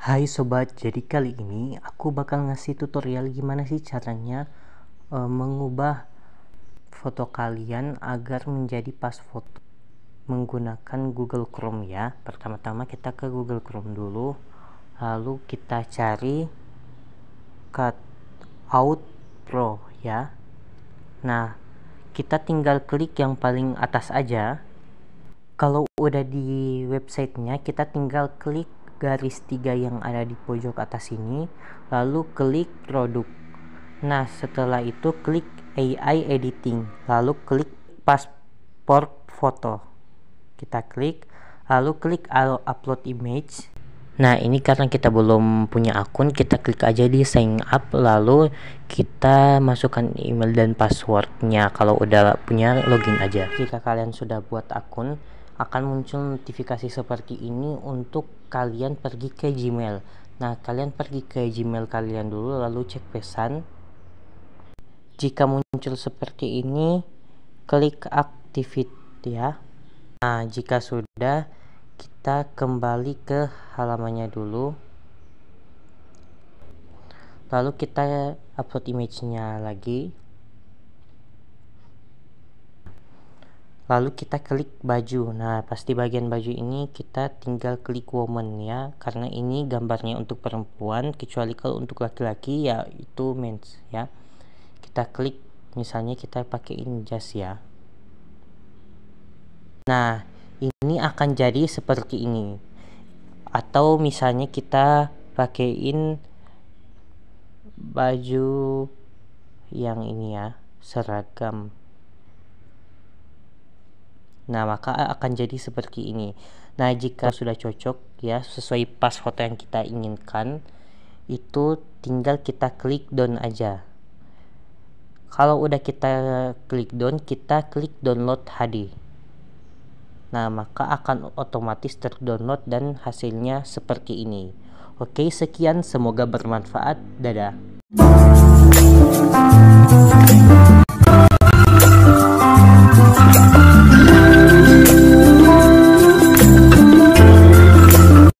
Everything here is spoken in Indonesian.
Hai sobat, jadi kali ini aku bakal ngasih tutorial gimana sih caranya e, mengubah foto kalian agar menjadi pas foto menggunakan Google Chrome ya. Pertama-tama kita ke Google Chrome dulu, lalu kita cari Cutout Pro ya. Nah, kita tinggal klik yang paling atas aja. Kalau udah di websitenya, kita tinggal klik garis tiga yang ada di pojok atas ini lalu klik produk nah setelah itu klik AI editing lalu klik passport foto kita klik lalu klik upload image Nah ini karena kita belum punya akun kita klik aja di sign up lalu kita masukkan email dan passwordnya kalau udah punya login aja jika kalian sudah buat akun akan muncul notifikasi seperti ini untuk kalian pergi ke Gmail. Nah, kalian pergi ke Gmail kalian dulu lalu cek pesan. Jika muncul seperti ini, klik activate ya. Nah, jika sudah kita kembali ke halamannya dulu. Lalu kita upload image-nya lagi. lalu kita klik baju nah pasti bagian baju ini kita tinggal klik woman ya karena ini gambarnya untuk perempuan kecuali kalau untuk laki-laki ya itu mens ya kita klik misalnya kita pakaiin jas ya nah ini akan jadi seperti ini atau misalnya kita pakaiin baju yang ini ya seragam Nah, maka akan jadi seperti ini. Nah, jika sudah cocok ya sesuai pas foto yang kita inginkan, itu tinggal kita klik down aja. Kalau udah kita klik down, kita klik download HD. Nah, maka akan otomatis terdownload dan hasilnya seperti ini. Oke, sekian semoga bermanfaat. Dadah.